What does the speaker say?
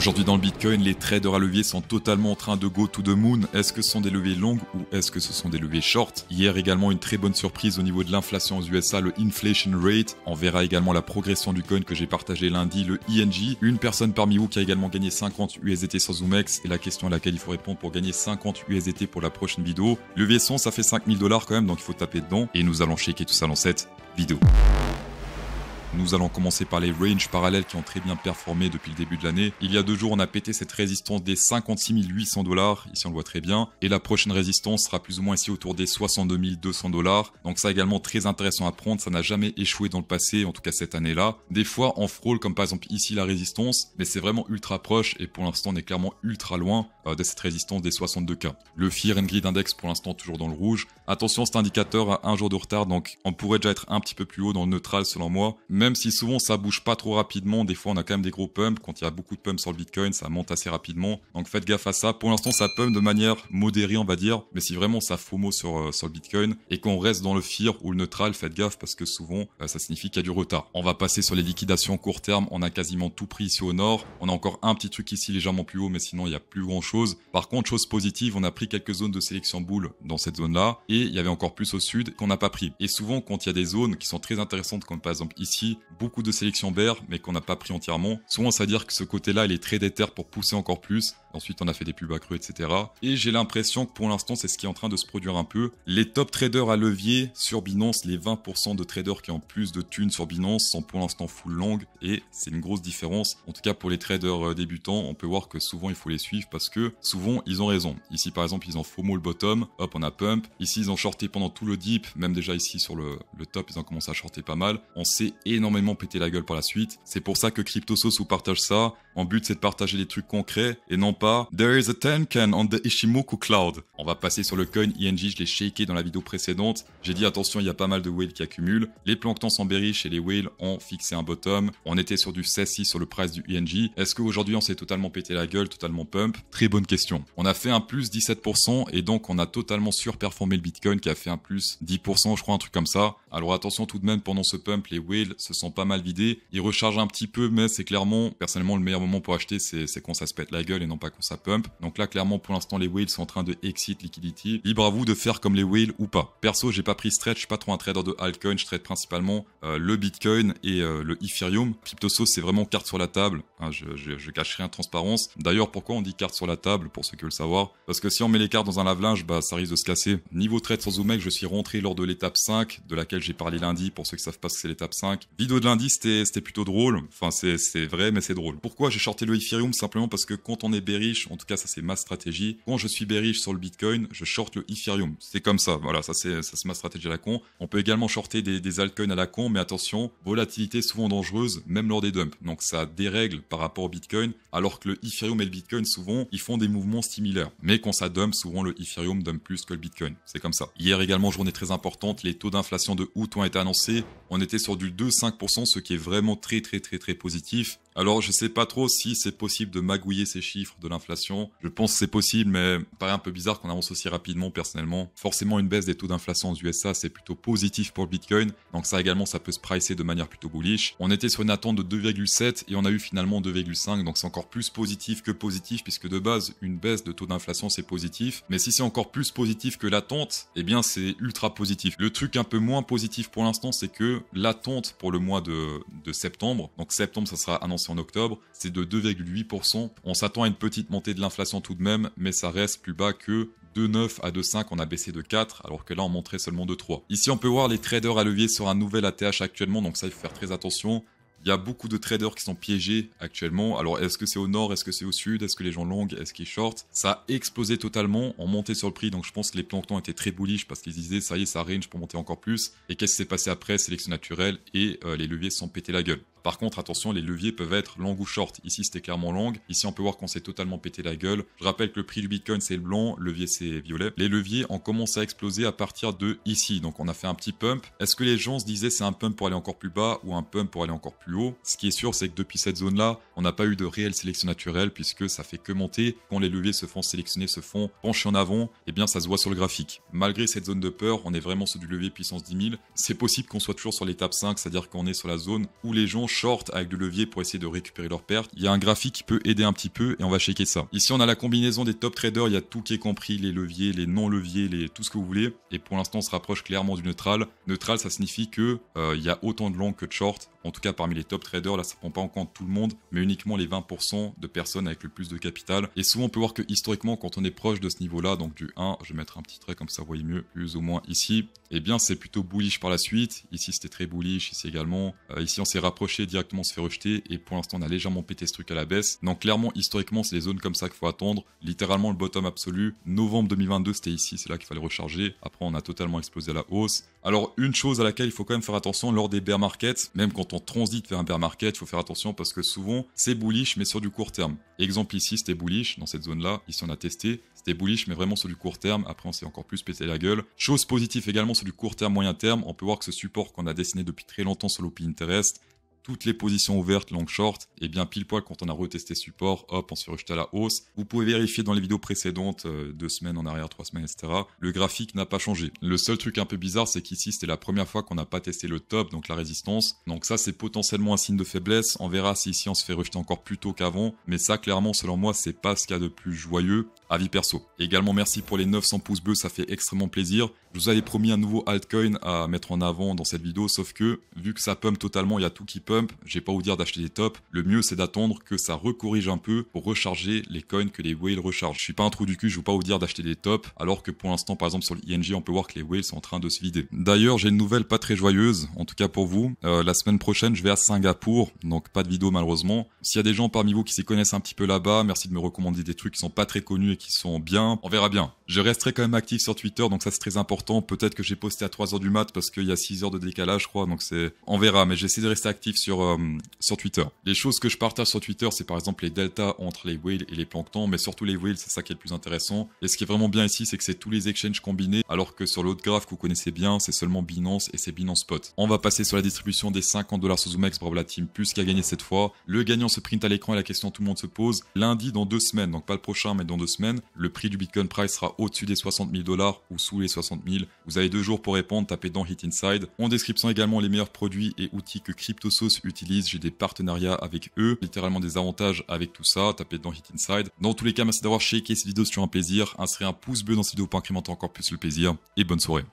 Aujourd'hui dans le Bitcoin, les traders à levier sont totalement en train de go to the moon. Est-ce que ce sont des leviers longues ou est-ce que ce sont des leviers shorts Hier également une très bonne surprise au niveau de l'inflation aux USA, le inflation rate. On verra également la progression du coin que j'ai partagé lundi, le ING. E une personne parmi vous qui a également gagné 50 USDT sur Zoomex et la question à laquelle il faut répondre pour gagner 50 USDT pour la prochaine vidéo. Levier son, ça fait 5000 dollars quand même, donc il faut taper dedans et nous allons checker tout ça dans cette vidéo. Nous allons commencer par les ranges parallèles qui ont très bien performé depuis le début de l'année. Il y a deux jours, on a pété cette résistance des 56 800 dollars, ici on le voit très bien, et la prochaine résistance sera plus ou moins ici autour des 62 200 dollars. Donc ça également très intéressant à prendre, ça n'a jamais échoué dans le passé, en tout cas cette année-là. Des fois, on frôle comme par exemple ici la résistance, mais c'est vraiment ultra proche et pour l'instant, on est clairement ultra loin euh, de cette résistance des 62K. Le Fear and Greed Index pour l'instant toujours dans le rouge. Attention, cet indicateur a un jour de retard, donc on pourrait déjà être un petit peu plus haut dans le neutral selon moi même si souvent ça bouge pas trop rapidement, des fois on a quand même des gros pumps. Quand il y a beaucoup de pumps sur le Bitcoin, ça monte assez rapidement. Donc faites gaffe à ça. Pour l'instant, ça pump de manière modérée, on va dire. Mais si vraiment ça FOMO sur, euh, sur le Bitcoin et qu'on reste dans le fear ou le neutral, faites gaffe parce que souvent euh, ça signifie qu'il y a du retard. On va passer sur les liquidations court terme. On a quasiment tout pris ici au nord. On a encore un petit truc ici légèrement plus haut, mais sinon il n'y a plus grand chose. Par contre, chose positive, on a pris quelques zones de sélection boule dans cette zone-là et il y avait encore plus au sud qu'on n'a pas pris. Et souvent, quand il y a des zones qui sont très intéressantes, comme par exemple ici, beaucoup de sélections bear, mais qu'on n'a pas pris entièrement. Souvent, ça veut dire que ce côté-là, il est très déter pour pousser encore plus. Ensuite, on a fait des pubs creux, etc. Et j'ai l'impression que pour l'instant, c'est ce qui est en train de se produire un peu. Les top traders à levier sur Binance, les 20% de traders qui ont plus de thunes sur Binance sont pour l'instant full long et c'est une grosse différence. En tout cas, pour les traders euh, débutants, on peut voir que souvent il faut les suivre parce que souvent ils ont raison. Ici, par exemple, ils ont FOMO le bottom, hop, on a pump. Ici, ils ont shorté pendant tout le dip même déjà ici sur le, top, ils ont commencé à shorter pas mal. On s'est énormément pété la gueule par la suite. C'est pour ça que CryptoSauce vous partage ça. En but, c'est de partager des trucs concrets et non There is a Tenken on the Ishimoku Cloud. On va passer sur le coin ING, je l'ai shaké dans la vidéo précédente. J'ai dit attention, il y a pas mal de whales qui accumulent. Les planctons sans et les whales ont fixé un bottom. On était sur du 16 sur le price du ING. Est-ce qu'aujourd'hui on s'est totalement pété la gueule, totalement pump Très bonne question. On a fait un plus 17% et donc on a totalement surperformé le Bitcoin qui a fait un plus 10%, je crois, un truc comme ça. Alors attention tout de même, pendant ce pump, les whales se sont pas mal vidés. Ils rechargent un petit peu, mais c'est clairement, personnellement, le meilleur moment pour acheter, c'est quand ça se pète la gueule et non pas ça pump. Donc là, clairement, pour l'instant, les whales sont en train de exit liquidity. Libre à vous de faire comme les whales ou pas. Perso, j'ai pas pris stretch, je suis pas trop un trader de altcoin, je trade principalement euh, le Bitcoin et euh, le Ethereum. sauce, c'est vraiment carte sur la table. Hein, je, je, cache rien, transparence. D'ailleurs, pourquoi on dit carte sur la table, pour ceux qui veulent savoir Parce que si on met les cartes dans un lave-linge, bah, ça risque de se casser. Niveau trade sans zoomer, je suis rentré lors de l'étape 5, de laquelle j'ai parlé lundi, pour ceux qui savent pas ce que c'est l'étape 5. Vidéo de lundi, c'était plutôt drôle. Enfin, c'est vrai, mais c'est drôle. Pourquoi j'ai shorté le Ethereum Simplement parce que quand on est béré en tout cas ça c'est ma stratégie. Quand je suis bearish sur le Bitcoin, je short le Ethereum. C'est comme ça, voilà, ça c'est ma stratégie à la con. On peut également shorter des, altcoins à la con, mais attention, volatilité souvent dangereuse, même lors des dumps. Donc ça dérègle par rapport au Bitcoin, alors que le Ethereum et le Bitcoin souvent, ils font des mouvements similaires. Mais quand ça dump, souvent le Ethereum dump plus que le Bitcoin. C'est comme ça. Hier également, journée très importante, les taux d'inflation de août ont été annoncés. On était sur du 2,5%, ce qui est vraiment très très très très positif. Alors je sais pas trop si c'est possible de magouiller ces chiffres de l'inflation. Je pense que c'est possible, mais paraît un peu bizarre qu'on avance aussi rapidement personnellement. Forcément, une baisse des taux d'inflation aux USA, c'est plutôt positif pour le Bitcoin. Donc ça également, ça peut se pricer de manière plutôt bullish. On était sur une attente de 2,7 et on a eu finalement 2,5. Donc c'est encore plus positif que positif puisque de base, une baisse de taux d'inflation, c'est positif. Mais si c'est encore plus positif que l'attente, eh bien c'est ultra positif. Le truc un peu moins positif pour l'instant, c'est que l'attente pour le mois de septembre, donc septembre, ça sera annoncé en octobre, c'est de 2,8%. On s'attend à une petite de monter de l'inflation tout de même, mais ça reste plus bas que 2,9 à 2,5, on a baissé de 4, alors que là on montrait seulement de 3. Ici on peut voir les traders à levier sur un nouvel ATH actuellement, donc ça il faut faire très attention. Il y a beaucoup de traders qui sont piégés actuellement. Alors, est-ce que c'est au nord Est-ce que c'est au sud Est-ce que les gens longues Est-ce qu'ils short Ça a explosé totalement en montait sur le prix. Donc, je pense que les planctons étaient très bullish parce qu'ils disaient, ça y est, ça range pour monter encore plus. Et qu'est-ce qui s'est passé après Sélection naturelle et euh, les leviers sont pétés la gueule. Par contre, attention, les leviers peuvent être long ou short. Ici, c'était clairement long. Ici, on peut voir qu'on s'est totalement pété la gueule. Je rappelle que le prix du Bitcoin, c'est le blanc, levier, c'est violet. Les leviers ont commencé à exploser à partir de ici. Donc, on a fait un petit pump. Est-ce que les gens se disaient c'est un pump pour aller encore plus bas ou un pump pour aller encore plus haut Ce qui est sûr, c'est que depuis cette zone-là, on n'a pas eu de réelle sélection naturelle puisque ça fait que monter. Quand les leviers se font sélectionner, se font pencher en avant, eh bien, ça se voit sur le graphique. Malgré cette zone de peur, on est vraiment sur du levier puissance 10 000. C'est possible qu'on soit toujours sur l'étape 5, c'est-à-dire qu'on est sur la zone où les gens short avec du levier pour essayer de récupérer leurs pertes. Il y a un graphique qui peut aider un petit peu et on va checker ça. Ici, on a la combinaison des top traders. Il y a tout qui est compris, les leviers, les non-leviers, les... tout ce que vous voulez. Et pour l'instant, on se rapproche clairement du neutral. Neutral, ça signifie que euh, il y a autant de longs que de short. En tout cas, parmi les top traders, là, ça prend pas en compte tout le monde, mais uniquement les 20% de personnes avec le plus de capital. Et souvent, on peut voir que historiquement, quand on est proche de ce niveau-là, donc du 1, je vais mettre un petit trait comme ça, vous voyez mieux, plus ou moins ici, eh bien, c'est plutôt bullish par la suite. Ici, c'était très bullish, ici également. Euh, ici, on s'est rapproché directement se fait rejeter. Et pour l'instant, on a légèrement pété ce truc à la baisse. Donc clairement, historiquement, c'est les zones comme ça qu'il faut attendre. Littéralement, le bottom absolu. Novembre 2022, c'était ici, c'est là qu'il fallait recharger. Après, on a totalement explosé à la hausse. Alors, une chose à laquelle il faut quand même faire attention lors des bear markets, même quand on transite vers un bear market, il faut faire attention parce que souvent, c'est bullish, mais sur du court terme. Exemple ici, c'était bullish dans cette zone-là. Ici, on a testé. C'était bullish, mais vraiment sur du court terme. Après, on s'est encore plus pété la gueule. Chose positive également sur du court terme, moyen terme. On peut voir que ce support qu'on a dessiné depuis très longtemps sur l'OP Interest, toutes les positions ouvertes long short et bien pile poil quand on a retesté support hop on se rejette à la hausse vous pouvez vérifier dans les vidéos précédentes euh, deux semaines en arrière trois semaines etc le graphique n'a pas changé le seul truc un peu bizarre c'est qu'ici c'était la première fois qu'on n'a pas testé le top donc la résistance donc ça c'est potentiellement un signe de faiblesse on verra si ici on se fait rejeter encore plus tôt qu'avant mais ça clairement selon moi c'est pas ce qu'il y a de plus joyeux avis perso également merci pour les 900 pouces bleus ça fait extrêmement plaisir je vous avais promis un nouveau altcoin à mettre en avant dans cette vidéo, sauf que vu que ça pump totalement, il y a tout qui pump, j'ai pas vous dire d'acheter des tops. Le mieux c'est d'attendre que ça recorrige un peu pour recharger les coins que les whales rechargent. Je suis pas un trou du cul, je vais pas vous dire d'acheter des tops, alors que pour l'instant par exemple sur l'ING on peut voir que les whales sont en train de se vider. D'ailleurs j'ai une nouvelle pas très joyeuse, en tout cas pour vous. Euh, la semaine prochaine je vais à Singapour, donc pas de vidéo malheureusement. S'il y a des gens parmi vous qui s'y connaissent un petit peu là-bas, merci de me recommander des trucs qui sont pas très connus et qui sont bien. On verra bien. Je resterai quand même actif sur Twitter, donc ça c'est très important Peut-être que j'ai posté à 3 heures du mat parce qu'il y a 6 heures de décalage, je crois. Donc c'est, on verra. Mais j'essaie de rester actif sur euh, sur Twitter. Les choses que je partage sur Twitter, c'est par exemple les deltas entre les whales et les planctons, mais surtout les whales, c'est ça qui est le plus intéressant. Et ce qui est vraiment bien ici, c'est que c'est tous les exchanges combinés, alors que sur l'autre graphe que vous connaissez bien, c'est seulement Binance et c'est Binance Spot. On va passer sur la distribution des 50 dollars max Bravo la team plus qui a gagné cette fois. Le gagnant se print à l'écran et la question tout le monde se pose lundi dans deux semaines, donc pas le prochain, mais dans deux semaines, le prix du Bitcoin Price sera au-dessus des 60 000 dollars ou sous les 60 000 vous avez deux jours pour répondre, tapez dans Hit Inside. En description également les meilleurs produits et outils que CryptoSauce utilise. J'ai des partenariats avec eux, littéralement des avantages avec tout ça. Tapez dans Hit Inside. Dans tous les cas, merci d'avoir checké cette vidéo si tu un plaisir. Insérez un pouce bleu dans cette vidéo pour incrémenter encore plus le plaisir. Et bonne soirée.